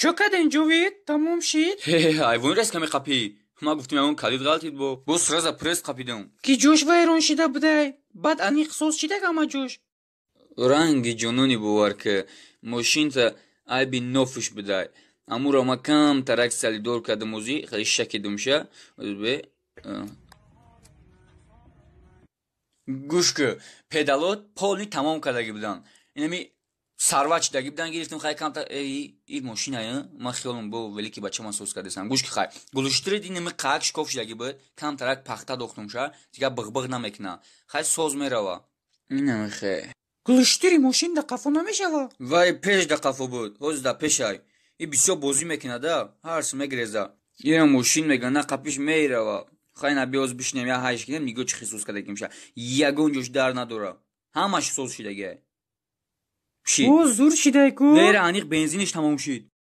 чӯ кадин ҷувид тамом шид айвон рез каме қапӣ ма гуфтим ягон калид ғалтид бо бо сраза прес қапидам ки ҷӯш вайрон шида будай баъд аниқ сос шида гама ҷӯш ранги ҷонони бувар ки мошинта айби нофуш будай амуро ма кам тарак салидор кардам озӣ хеле шакидумша гӯшкӯ педалот полни тамом кардаги буданд инами сарвач даги бидан гирифтем хай камта эй и машина я э? ма хёлом бо велики бача ма сос кадесам гуш ки хай гулуштри дине ми қак шкоф шдаги бид кам тарак пахта дохтум ша дига бигбиг намекна хай соз мерава ина хе гулуштри машин да қафо намешава вай пеш да қафо буд хоз да пешай и бисё бозӣ мекинада ҳар с мегреза я машин мегана қапиш мерава хай на биоз бишнем я хайш кинем нигоч хисус кадагимша ягон ҷош дар надора ҳамаш соз шидагия شید او زور شیدای کو دیر انیق بنزینش تمام شد